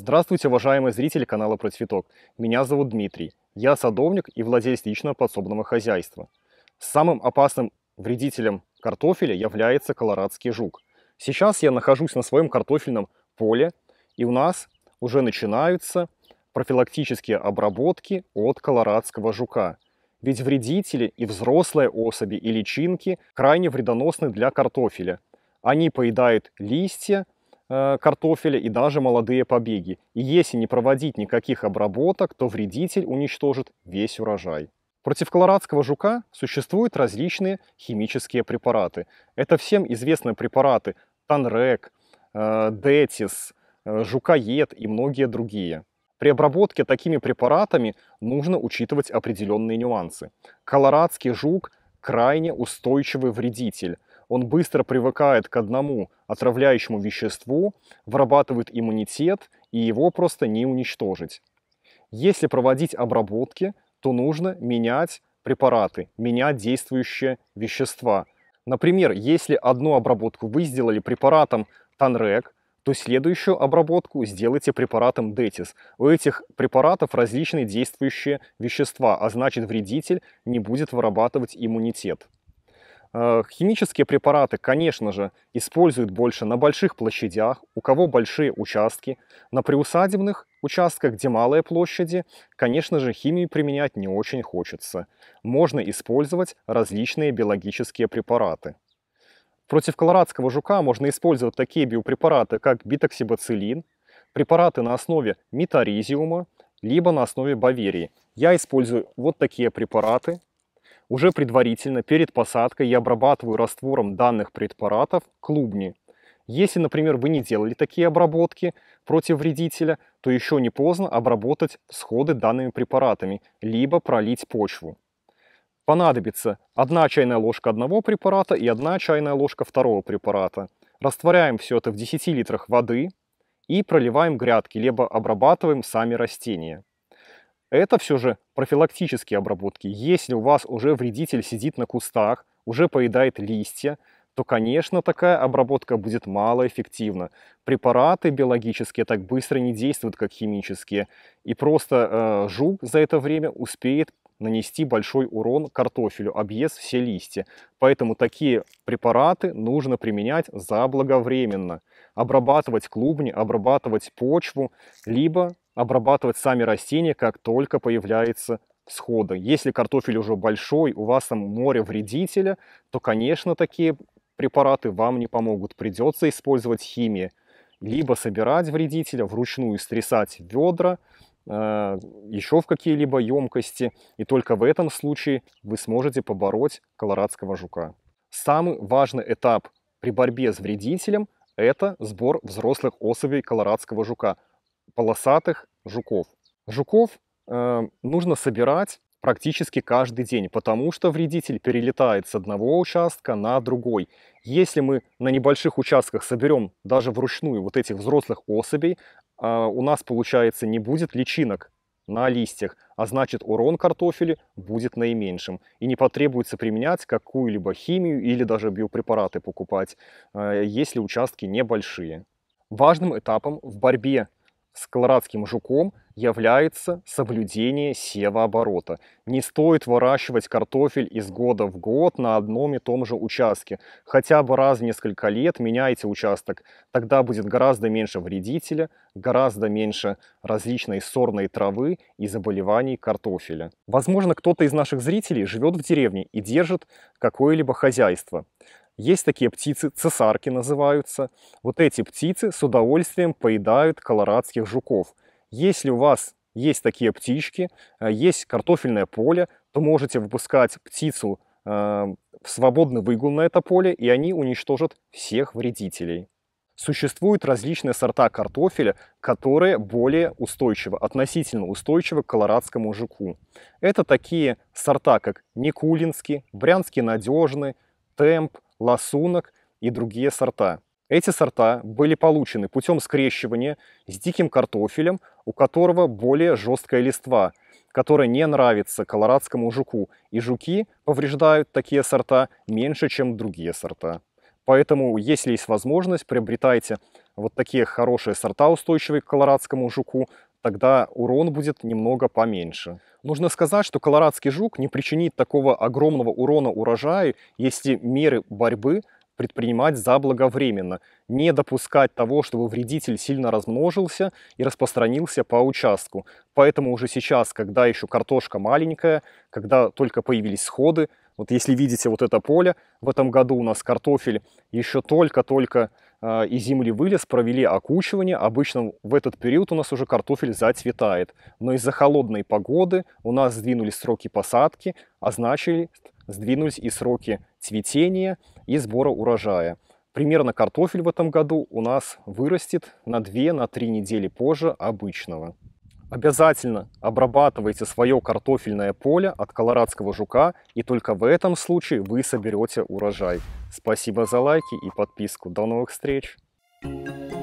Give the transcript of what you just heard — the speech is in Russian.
Здравствуйте, уважаемые зрители канала Про Цветок. Меня зовут Дмитрий. Я садовник и владелец личного подсобного хозяйства. Самым опасным вредителем картофеля является колорадский жук. Сейчас я нахожусь на своем картофельном поле, и у нас уже начинаются профилактические обработки от колорадского жука. Ведь вредители и взрослые особи и личинки крайне вредоносны для картофеля. Они поедают листья, Э, картофеля и даже молодые побеги. И если не проводить никаких обработок, то вредитель уничтожит весь урожай. Против колорадского жука существуют различные химические препараты. Это всем известные препараты Танрек, Детис, э, э, Жукоед и многие другие. При обработке такими препаратами нужно учитывать определенные нюансы. Колорадский жук крайне устойчивый вредитель он быстро привыкает к одному отравляющему веществу, вырабатывает иммунитет, и его просто не уничтожить. Если проводить обработки, то нужно менять препараты, менять действующие вещества. Например, если одну обработку вы сделали препаратом Танрек, то следующую обработку сделайте препаратом Детис. У этих препаратов различные действующие вещества, а значит вредитель не будет вырабатывать иммунитет. Э, химические препараты, конечно же, используют больше на больших площадях, у кого большие участки. На приусадебных участках, где малые площади, конечно же, химию применять не очень хочется. Можно использовать различные биологические препараты. Против колорадского жука можно использовать такие биопрепараты, как битоксибацилин, препараты на основе метаризиума, либо на основе баверии. Я использую вот такие препараты, уже предварительно, перед посадкой, я обрабатываю раствором данных препаратов клубни. Если, например, вы не делали такие обработки против вредителя, то еще не поздно обработать сходы данными препаратами, либо пролить почву. Понадобится 1 чайная ложка одного препарата и 1 чайная ложка второго препарата. Растворяем все это в 10 литрах воды и проливаем грядки, либо обрабатываем сами растения. Это все же профилактические обработки. Если у вас уже вредитель сидит на кустах, уже поедает листья, то, конечно, такая обработка будет малоэффективна. Препараты биологические так быстро не действуют, как химические. И просто э, жук за это время успеет нанести большой урон картофелю, объест все листья. Поэтому такие препараты нужно применять заблаговременно. Обрабатывать клубни, обрабатывать почву, либо обрабатывать сами растения, как только появляется схода. Если картофель уже большой, у вас там море вредителя, то, конечно, такие препараты вам не помогут. Придется использовать химию. Либо собирать вредителя, вручную стрясать ведра, э, еще в какие-либо емкости. И только в этом случае вы сможете побороть колорадского жука. Самый важный этап при борьбе с вредителем – это сбор взрослых особей колорадского жука – полосатых жуков. Жуков э, нужно собирать практически каждый день, потому что вредитель перелетает с одного участка на другой. Если мы на небольших участках соберем даже вручную вот этих взрослых особей, э, у нас, получается, не будет личинок на листьях, а значит урон картофелю будет наименьшим. И не потребуется применять какую-либо химию или даже биопрепараты покупать, э, если участки небольшие. Важным этапом в борьбе с колорадским жуком является соблюдение севооборота. Не стоит выращивать картофель из года в год на одном и том же участке. Хотя бы раз в несколько лет меняйте участок. Тогда будет гораздо меньше вредителя, гораздо меньше различной сорной травы и заболеваний картофеля. Возможно, кто-то из наших зрителей живет в деревне и держит какое-либо хозяйство. Есть такие птицы, цесарки называются. Вот эти птицы с удовольствием поедают колорадских жуков. Если у вас есть такие птички, э, есть картофельное поле, то можете выпускать птицу э, в свободный выгул на это поле, и они уничтожат всех вредителей. Существуют различные сорта картофеля, которые более устойчивы, относительно устойчивы к колорадскому жуку. Это такие сорта, как Никулинский, Брянский надежный, Темп, лосунок и другие сорта. Эти сорта были получены путем скрещивания с диким картофелем, у которого более жесткая листва, которая не нравится колорадскому жуку, и жуки повреждают такие сорта меньше, чем другие сорта. Поэтому, если есть возможность, приобретайте вот такие хорошие сорта, устойчивые к колорадскому жуку, тогда урон будет немного поменьше. Нужно сказать, что колорадский жук не причинит такого огромного урона урожаю, если меры борьбы предпринимать заблаговременно, не допускать того, чтобы вредитель сильно размножился и распространился по участку. Поэтому уже сейчас, когда еще картошка маленькая, когда только появились сходы, вот если видите вот это поле, в этом году у нас картофель еще только-только а, из земли вылез, провели окучивание. Обычно в этот период у нас уже картофель зацветает. Но из-за холодной погоды у нас сдвинулись сроки посадки, а значит сдвинулись и сроки цветения и сбора урожая. Примерно картофель в этом году у нас вырастет на 2-3 на недели позже обычного. Обязательно обрабатывайте свое картофельное поле от колорадского жука, и только в этом случае вы соберете урожай. Спасибо за лайки и подписку. До новых встреч! Thank you.